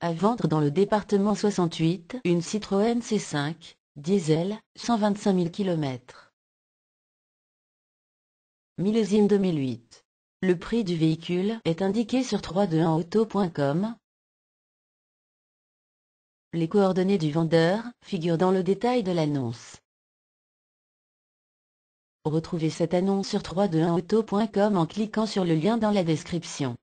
À vendre dans le département 68, une Citroën C5, diesel, 125 000 km. Millésime 2008. Le prix du véhicule est indiqué sur 321auto.com. Les coordonnées du vendeur figurent dans le détail de l'annonce. Retrouvez cette annonce sur 321auto.com en cliquant sur le lien dans la description.